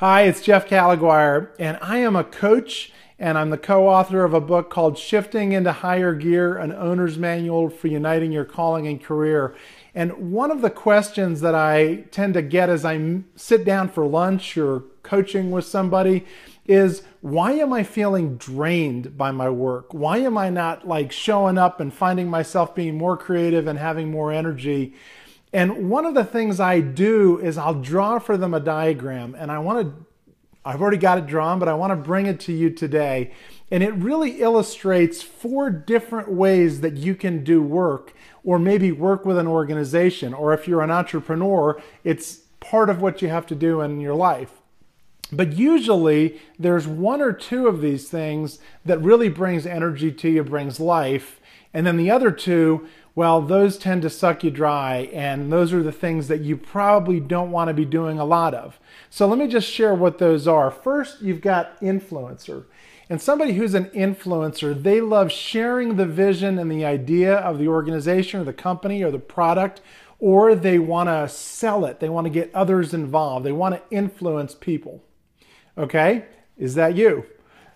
Hi, it's Jeff Calaguire, and I am a coach and I'm the co author of a book called Shifting into Higher Gear An Owner's Manual for Uniting Your Calling and Career. And one of the questions that I tend to get as I sit down for lunch or coaching with somebody is why am I feeling drained by my work? Why am I not like showing up and finding myself being more creative and having more energy? And one of the things I do is I'll draw for them a diagram and I want to I've already got it drawn, but I want to bring it to you today. And it really illustrates four different ways that you can do work or maybe work with an organization. Or if you're an entrepreneur, it's part of what you have to do in your life. But usually there's one or two of these things that really brings energy to you, brings life. And then the other two well, those tend to suck you dry, and those are the things that you probably don't want to be doing a lot of. So let me just share what those are. First, you've got influencer. And somebody who's an influencer, they love sharing the vision and the idea of the organization or the company or the product, or they want to sell it. They want to get others involved. They want to influence people. Okay? Is that you?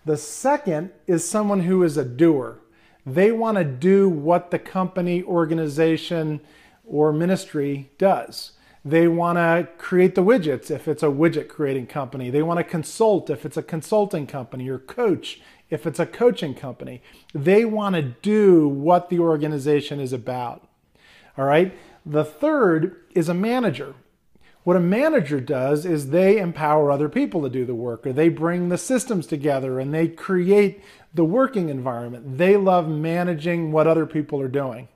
The second is someone who is a doer. They want to do what the company, organization, or ministry does. They want to create the widgets if it's a widget creating company. They want to consult if it's a consulting company or coach if it's a coaching company. They want to do what the organization is about. All right. The third is a manager. What a manager does is they empower other people to do the work, or they bring the systems together and they create the working environment. They love managing what other people are doing.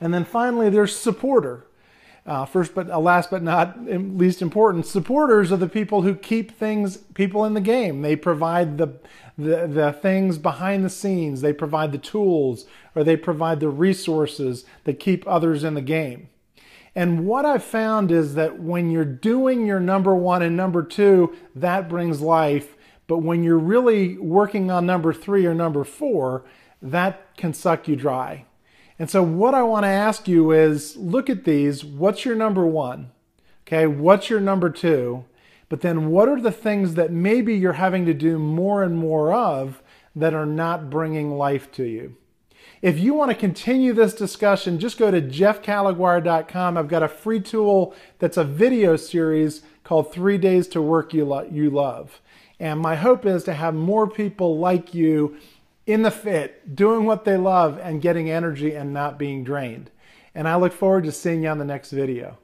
And then finally, there's supporter. Uh, first, but uh, last but not least important, supporters are the people who keep things people in the game. They provide the, the the things behind the scenes. They provide the tools, or they provide the resources that keep others in the game. And what I've found is that when you're doing your number one and number two, that brings life. But when you're really working on number three or number four, that can suck you dry. And so, what I want to ask you is look at these. What's your number one? Okay, what's your number two? But then, what are the things that maybe you're having to do more and more of that are not bringing life to you? If you want to continue this discussion, just go to jeffcalaguire.com. I've got a free tool that's a video series called Three Days to Work You, Lo- you Love. And my hope is to have more people like you in the fit, doing what they love and getting energy and not being drained. And I look forward to seeing you on the next video.